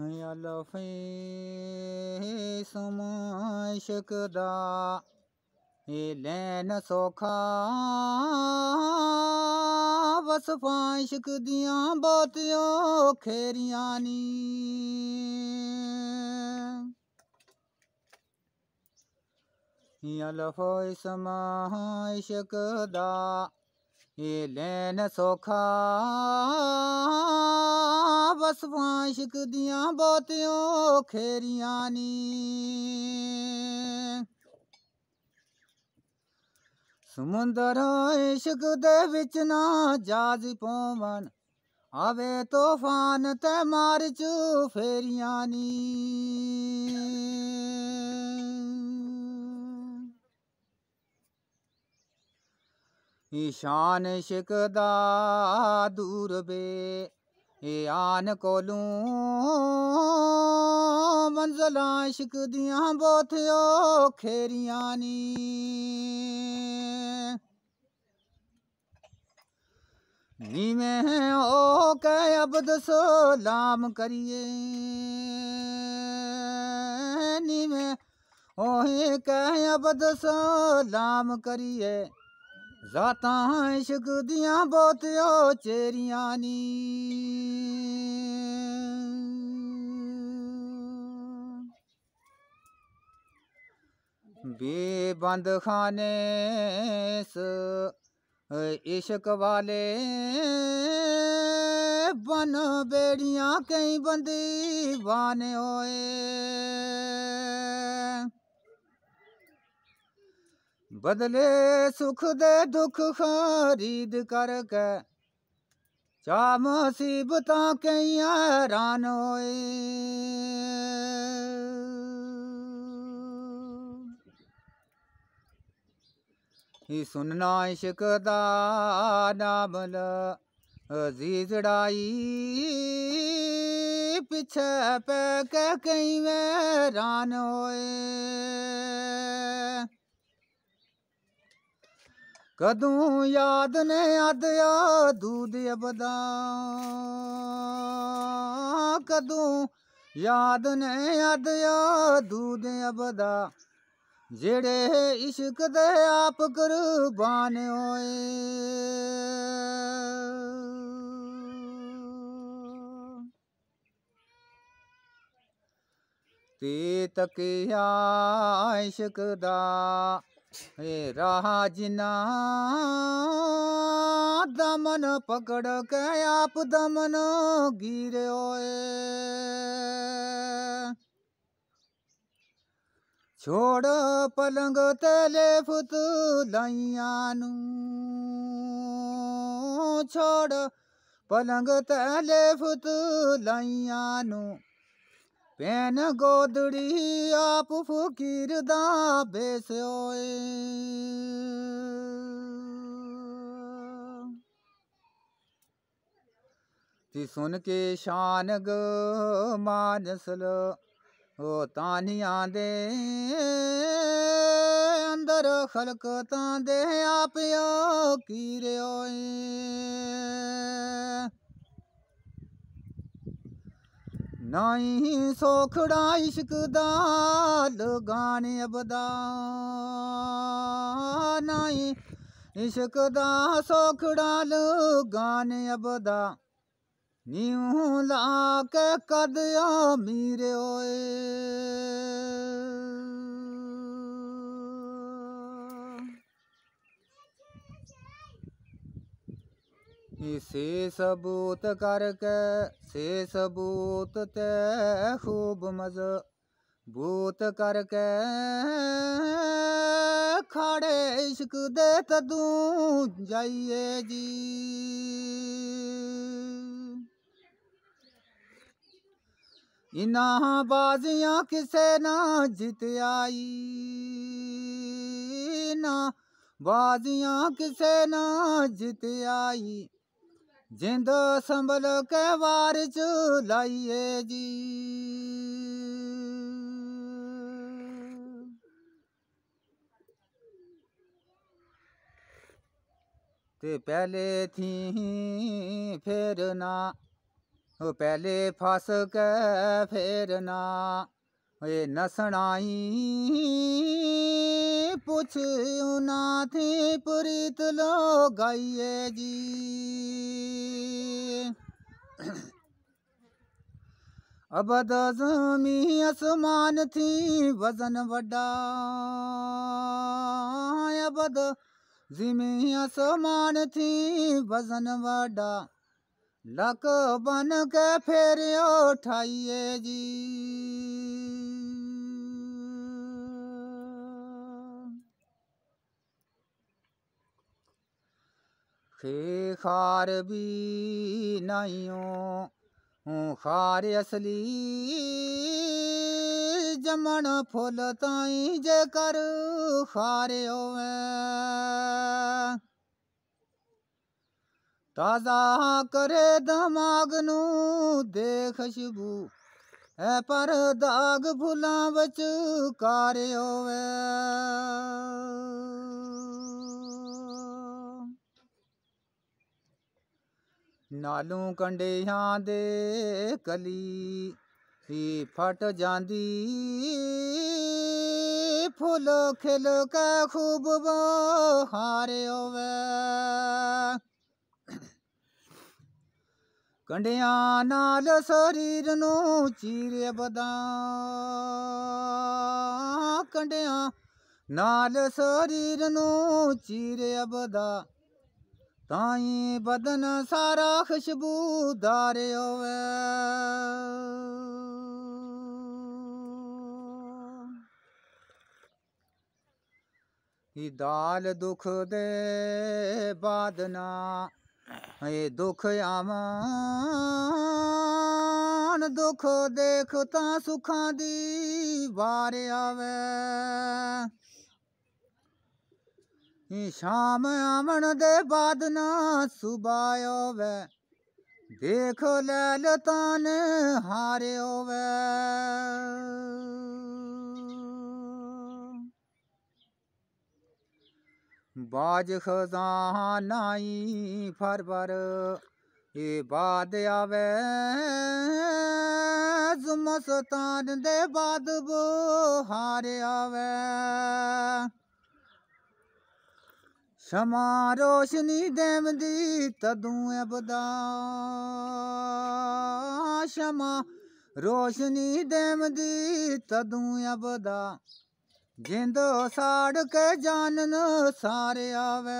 लफी सुमशकदा लैन सौखा बस फांशक दिया बातियों खेरियानी लफोई समाशकदा लैन सौखा ਵਸਵਾਂ ਇਸ਼ਕ ਦੀਆਂ ਬਹੁਤਿਓ ਖੇਰੀਆਂ ਨੀ ਸਮੁੰਦਰ ਇਸ਼ਕ ਦੇ ਵਿੱਚ ਨਾ ਜਾਜ ਪਵਨ ਆਵੇ ਤੂਫਾਨ ਤੇ ਮਾਰ ਚੂ ਫੇਰੀਆਂ ਨੀ ਈਸ਼ਾਨ ਇਸ਼ਕ ਦਾ ਦੂਰ ਬੇ ए आन कोलू मंजल इश्क दिया बोथ खेरियां नी नीवें ओ कै दसो लाम करिए नीवें ओहे कै दसो लाम करिए ਰਾਤਾਂ ਇਸ਼ਕ ਦੀਆਂ चेरिया नी ਚੇਰੀਆਂ बेबंद खाने इश्क वाले बन बेड़िया कई बंदी बने होए ਬਦਲੇ ਸੁਖ ਦੇ ਦੁੱਖ ਖਰੀਦ ਕਰਕੇ ਚਾ ਮੁਸੀਬਤਾਂ ਕਈਆਂ ਹੈਰਾਨ ਹੋਏ ਹੀ ਸੁਨਣਾ ਇਸ਼ਕ ਦਾ ਨਾਮ ਲਾ अजीज डाई पिछे पे के कई में रान होए ਕਦੋਂ ਯਾਦ ਨੇ ਅਦਿਆ ਦੂਦ ਅਬਦਾ ਕਦੋਂ ਯਾਦ ਨੇ ਅਦਿਆ ਦੂਦ ਅਬਦਾ ਜਿਹੜੇ ਇਸ਼ਕ ਦੇ ਆਪ ਕੁਰਬਾਨ ਹੋਏ ਤੇ ਤਕਿਆ ਇਸ਼ਕ ਦਾ हे राजना दमन पकड़ के आप दमन गिरे छोड़ पलंग तेले फुत लैयानू छोड़ पलंग तेले फुत लैयानू ਪੈਨ ਗੋਦੜੀ ਆਪ ਫਕੀਰ ਦਾ ਬੇਸ ਓਏ ਤੀ ਸੁਣ ਕੇ ਸ਼ਾਨ ਗ ਮਾਨਸਲ ਹੋ ਤਾਨੀਆਂ ਦੇ ਅੰਦਰ ਖਲਕ ਤਾਂ ਦੇ ਆਪਿਓ ਕੀਰਿਓ ਏ ਨਹੀਂ ਸੋਖੜਾ ਇਸ਼ਕ ਦਾ ਲਗਾਣੇ ਅਬਦਾ ਨਹੀਂ ਇਸ਼ਕ ਦਾ ਸੋਖੜਾ ਲਗਾਣੇ ਅਬਦਾ ਨੀਉ ਲਾ ਕੇ ਕਦਿਆ ਮੀਰੇ ਓਏ इसे सबूत करके से सबूत ते खूब मजबूत करके खड़े इश्क दे तदू जाइए जी इन्हा बाजियां किसे ना जित आई ना बाजियां किसे ना जित आई जिंदो संभल के वार चूलाइए जी ते पहले थी फेरना पहले फस के फेरना न साईं पुछऊ न थी पूरी त लो गाइी अब आसमान थी वज़न वॾा अबदमी आसमान थी वज़न वॾा लक बन के फेरियो ठाहे जी खे खार भी नहीं हूँ खार असली जमन फुल ताईं जेकर खारे होवे ताज़ा करे दमाग नू दे खुशबू है पर दाग फुलां विच कारे होवे ਨਾਲੋਂ ਕੰਡਿਆਂ ਦੇ ਕਲੀ ਹੀ ਫਟ ਜਾਂਦੀ ਫੁੱਲ ਖਿਲ ਕੇ ਖੂਬ ਬਹਾਰੇ ਹੋਵੇ ਕੰਡਿਆਂ ਨਾਲ ਸਰੀਰ ਨੂੰ ਚੀਰੇ ਬਦਾ ਕੰਡਿਆਂ ਨਾਲ ਸਰੀਰ ਨੂੰ ਚੀਰੇ ਬਦਾ ताई बदन सारा खुशबूदार होवे दाल दुख दे बादना ये दुख आमान दुख देखता सुखा दी बार आवे ਸ਼ਾਮ ਆਵਣ ਦੇ ਬਾਦ ਨਾ ਸੁਬਾਇ ਹੋਵੇ ਦੇਖ ਲੈ ਲਤਾਨ ਹਾਰੇ ਹੋਵੇ ਬਾਜ ਖਜ਼ਾਨਾਈ ਫਰਵਰ ਇਹ ਬਾਦ ਆਵੇ ਜ਼ੁਮਸਤਾਨ ਦੇ ਬਾਦ ਬੋ ਹਾਰੇ ਆਵੇ ਸ਼ਮਾ ਰੋਸ਼ਨੀ ਦੇਵਦੀ ਤਦੂ ਅਬਦਾ ਸ਼ਮਾ ਰੋਸ਼ਨੀ ਦੇਵਦੀ ਤਦੂ ਅਬਦਾ ਜਿੰਦੋ ਸਾੜ ਕੇ ਜਾਨਨ ਸਾਰੇ ਆਵੇ